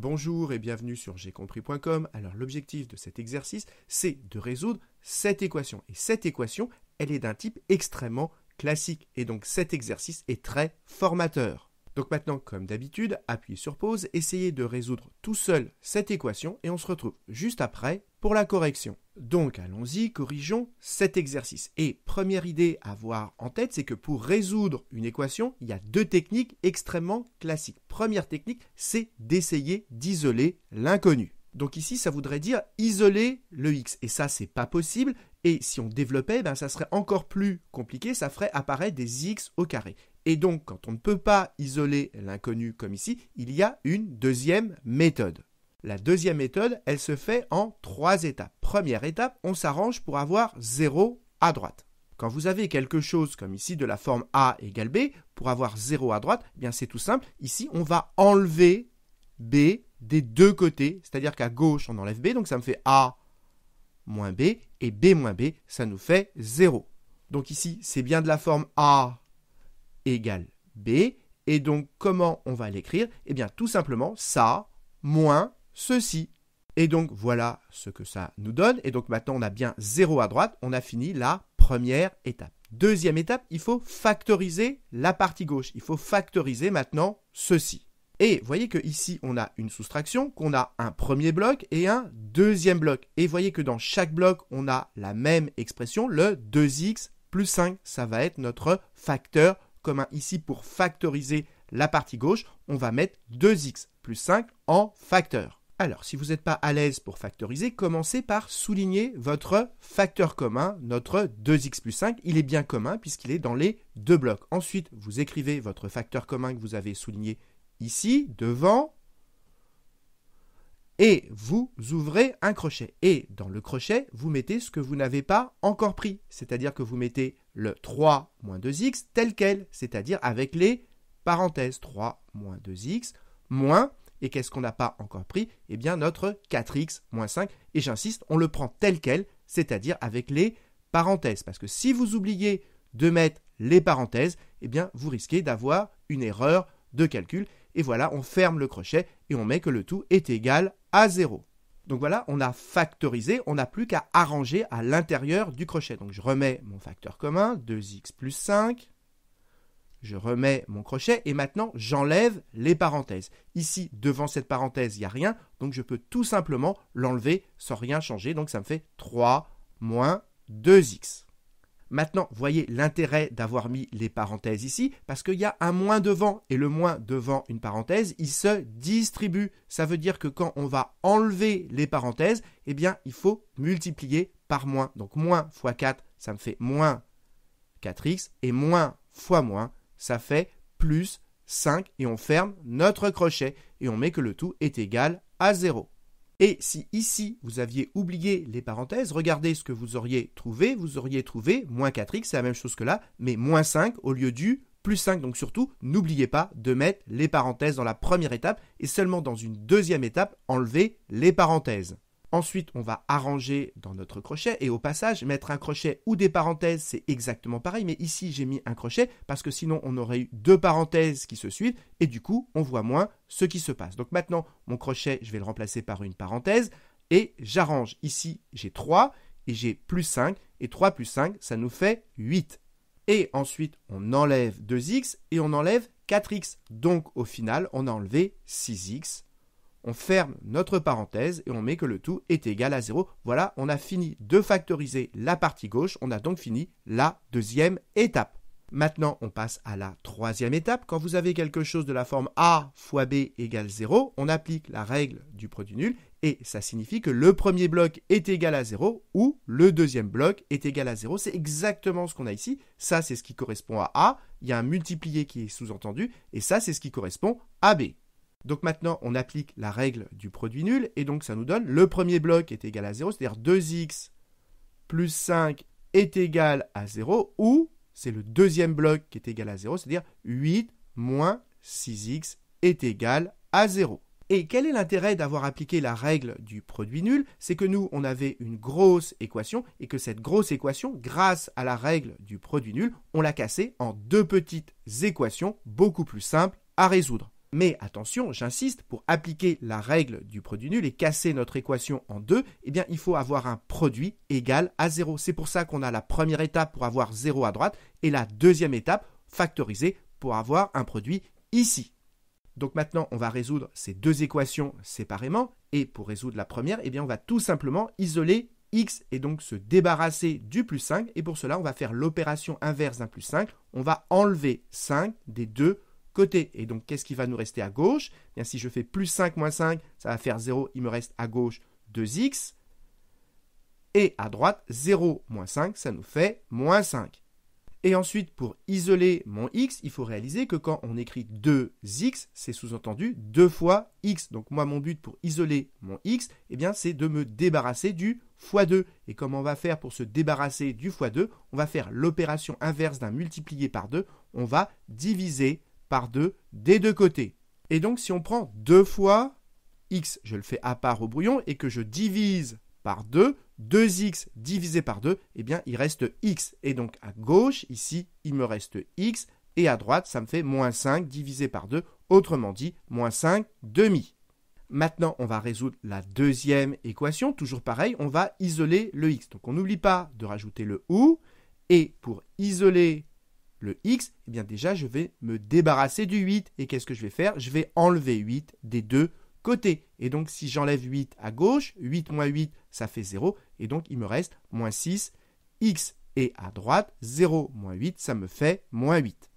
Bonjour et bienvenue sur compris.com. Alors l'objectif de cet exercice, c'est de résoudre cette équation. Et cette équation, elle est d'un type extrêmement classique. Et donc cet exercice est très formateur. Donc maintenant, comme d'habitude, appuyez sur pause, essayez de résoudre tout seul cette équation et on se retrouve juste après pour la correction. Donc allons-y, corrigeons cet exercice. Et première idée à avoir en tête, c'est que pour résoudre une équation, il y a deux techniques extrêmement classiques. Première technique, c'est d'essayer d'isoler l'inconnu. Donc ici, ça voudrait dire isoler le x. Et ça, c'est pas possible. Et si on développait, ben, ça serait encore plus compliqué. Ça ferait apparaître des x au carré. Et donc, quand on ne peut pas isoler l'inconnu comme ici, il y a une deuxième méthode. La deuxième méthode, elle se fait en trois étapes. Première étape, on s'arrange pour avoir 0 à droite. Quand vous avez quelque chose comme ici de la forme A égale B, pour avoir 0 à droite, eh bien c'est tout simple. Ici, on va enlever B des deux côtés, c'est-à-dire qu'à gauche, on enlève B, donc ça me fait A moins B, et B moins B, ça nous fait 0. Donc ici, c'est bien de la forme A égale B, et donc comment on va l'écrire Eh bien tout simplement, ça moins ceci. Et donc voilà ce que ça nous donne. Et donc maintenant on a bien 0 à droite, on a fini la première étape. Deuxième étape, il faut factoriser la partie gauche. Il faut factoriser maintenant ceci. Et voyez qu'ici, on a une soustraction, qu'on a un premier bloc et un deuxième bloc. Et voyez que dans chaque bloc, on a la même expression, le 2x plus 5. Ça va être notre facteur commun. Ici, pour factoriser la partie gauche, on va mettre 2x plus 5 en facteur. Alors, si vous n'êtes pas à l'aise pour factoriser, commencez par souligner votre facteur commun, notre 2x plus 5. Il est bien commun puisqu'il est dans les deux blocs. Ensuite, vous écrivez votre facteur commun que vous avez souligné ici, devant, et vous ouvrez un crochet. Et dans le crochet, vous mettez ce que vous n'avez pas encore pris, c'est-à-dire que vous mettez le 3 moins 2x tel quel, c'est-à-dire avec les parenthèses 3 moins 2x moins et qu'est-ce qu'on n'a pas encore pris Eh bien notre 4x-5. Et j'insiste, on le prend tel quel, c'est-à-dire avec les parenthèses. Parce que si vous oubliez de mettre les parenthèses, eh bien vous risquez d'avoir une erreur de calcul. Et voilà, on ferme le crochet et on met que le tout est égal à 0. Donc voilà, on a factorisé, on n'a plus qu'à arranger à l'intérieur du crochet. Donc je remets mon facteur commun, 2x plus 5, je remets mon crochet et maintenant j'enlève les parenthèses. Ici, devant cette parenthèse, il n'y a rien, donc je peux tout simplement l'enlever sans rien changer. Donc ça me fait 3 moins 2x. Maintenant, voyez l'intérêt d'avoir mis les parenthèses ici, parce qu'il y a un moins devant, et le moins devant une parenthèse, il se distribue. Ça veut dire que quand on va enlever les parenthèses, eh bien, il faut multiplier par moins. Donc moins fois 4, ça me fait moins 4x, et moins fois moins, ça fait plus 5 et on ferme notre crochet et on met que le tout est égal à 0. Et si ici vous aviez oublié les parenthèses, regardez ce que vous auriez trouvé. Vous auriez trouvé moins 4x, c'est la même chose que là, mais moins 5 au lieu du plus 5. Donc surtout, n'oubliez pas de mettre les parenthèses dans la première étape et seulement dans une deuxième étape, enlever les parenthèses. Ensuite, on va arranger dans notre crochet et au passage, mettre un crochet ou des parenthèses, c'est exactement pareil, mais ici j'ai mis un crochet parce que sinon on aurait eu deux parenthèses qui se suivent et du coup on voit moins ce qui se passe. Donc maintenant, mon crochet, je vais le remplacer par une parenthèse et j'arrange. Ici, j'ai 3 et j'ai plus 5 et 3 plus 5, ça nous fait 8. Et ensuite, on enlève 2x et on enlève 4x. Donc au final, on a enlevé 6x on ferme notre parenthèse et on met que le tout est égal à 0. Voilà, on a fini de factoriser la partie gauche, on a donc fini la deuxième étape. Maintenant, on passe à la troisième étape. Quand vous avez quelque chose de la forme A fois B égale 0, on applique la règle du produit nul et ça signifie que le premier bloc est égal à 0 ou le deuxième bloc est égal à 0. C'est exactement ce qu'on a ici. Ça, c'est ce qui correspond à A. Il y a un multiplié qui est sous-entendu et ça, c'est ce qui correspond à B. Donc maintenant, on applique la règle du produit nul, et donc ça nous donne le premier bloc est égal à 0, c'est-à-dire 2x plus 5 est égal à 0, ou c'est le deuxième bloc qui est égal à 0, c'est-à-dire 8 moins 6x est égal à 0. Et quel est l'intérêt d'avoir appliqué la règle du produit nul C'est que nous, on avait une grosse équation et que cette grosse équation, grâce à la règle du produit nul, on l'a cassée en deux petites équations beaucoup plus simples à résoudre. Mais attention, j'insiste, pour appliquer la règle du produit nul et casser notre équation en deux, eh bien, il faut avoir un produit égal à 0. C'est pour ça qu'on a la première étape pour avoir 0 à droite et la deuxième étape, factoriser, pour avoir un produit ici. Donc maintenant, on va résoudre ces deux équations séparément. Et pour résoudre la première, eh bien, on va tout simplement isoler x et donc se débarrasser du plus 5. Et pour cela, on va faire l'opération inverse d'un plus 5. On va enlever 5 des deux côté. Et donc, qu'est-ce qui va nous rester à gauche eh bien, Si je fais plus 5 moins 5, ça va faire 0. Il me reste à gauche 2x. Et à droite, 0 moins 5, ça nous fait moins 5. Et ensuite, pour isoler mon x, il faut réaliser que quand on écrit 2x, c'est sous-entendu 2 fois x. Donc moi, mon but pour isoler mon x, eh bien, c'est de me débarrasser du x2. Et comment on va faire pour se débarrasser du x2 On va faire l'opération inverse d'un multiplié par 2. On va diviser par 2 des deux côtés. Et donc si on prend 2 fois x, je le fais à part au brouillon, et que je divise par 2, 2x divisé par 2, eh bien il reste x. Et donc à gauche, ici, il me reste x, et à droite, ça me fait moins 5 divisé par 2, autrement dit, moins 5 demi. Maintenant, on va résoudre la deuxième équation. Toujours pareil, on va isoler le x. Donc, on n'oublie pas de rajouter le ou. Et pour isoler le x, et eh bien déjà je vais me débarrasser du 8. Et qu'est-ce que je vais faire Je vais enlever 8 des deux côtés. Et donc si j'enlève 8 à gauche, 8 moins 8, ça fait 0. Et donc il me reste moins 6 x. Et à droite, 0 moins 8, ça me fait moins 8.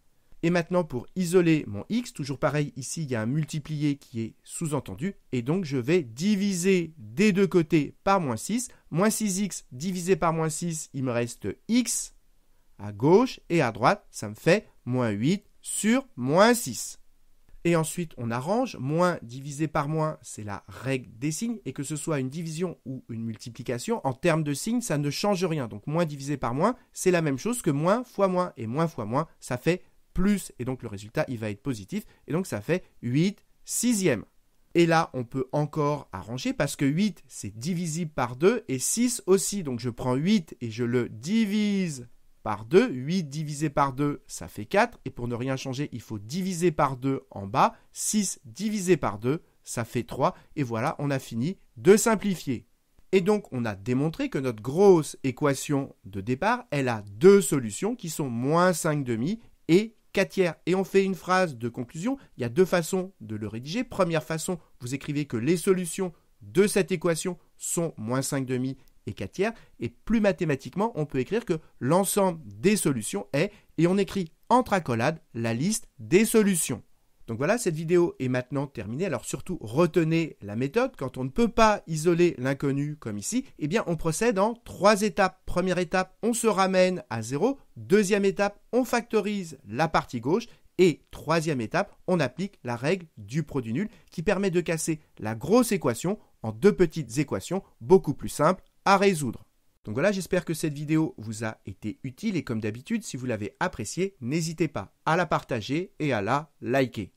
Et maintenant pour isoler mon x, toujours pareil, ici il y a un multiplié qui est sous-entendu. Et donc je vais diviser des deux côtés par moins 6. Moins 6x divisé par moins 6, il me reste x à gauche et à droite, ça me fait moins 8 sur moins 6. Et ensuite, on arrange. Moins divisé par moins, c'est la règle des signes. Et que ce soit une division ou une multiplication, en termes de signes, ça ne change rien. Donc moins divisé par moins, c'est la même chose que moins fois moins. Et moins fois moins, ça fait plus. Et donc le résultat, il va être positif. Et donc ça fait 8 sixièmes. Et là, on peut encore arranger parce que 8, c'est divisible par 2 et 6 aussi. Donc je prends 8 et je le divise par 2. 8 divisé par 2, ça fait 4. Et pour ne rien changer, il faut diviser par 2 en bas. 6 divisé par 2, ça fait 3. Et voilà, on a fini de simplifier. Et donc, on a démontré que notre grosse équation de départ, elle a deux solutions qui sont moins 5 demi et 4 tiers. Et on fait une phrase de conclusion. Il y a deux façons de le rédiger. Première façon, vous écrivez que les solutions de cette équation sont moins 5 demi et 4 tiers. Et plus mathématiquement, on peut écrire que l'ensemble des solutions est, et on écrit entre accolades la liste des solutions. Donc voilà, cette vidéo est maintenant terminée. Alors surtout, retenez la méthode. Quand on ne peut pas isoler l'inconnu comme ici, eh bien on procède en trois étapes. Première étape, on se ramène à zéro. Deuxième étape, on factorise la partie gauche. Et troisième étape, on applique la règle du produit nul qui permet de casser la grosse équation en deux petites équations beaucoup plus simples à résoudre. Donc voilà, j'espère que cette vidéo vous a été utile et comme d'habitude, si vous l'avez appréciée, n'hésitez pas à la partager et à la liker.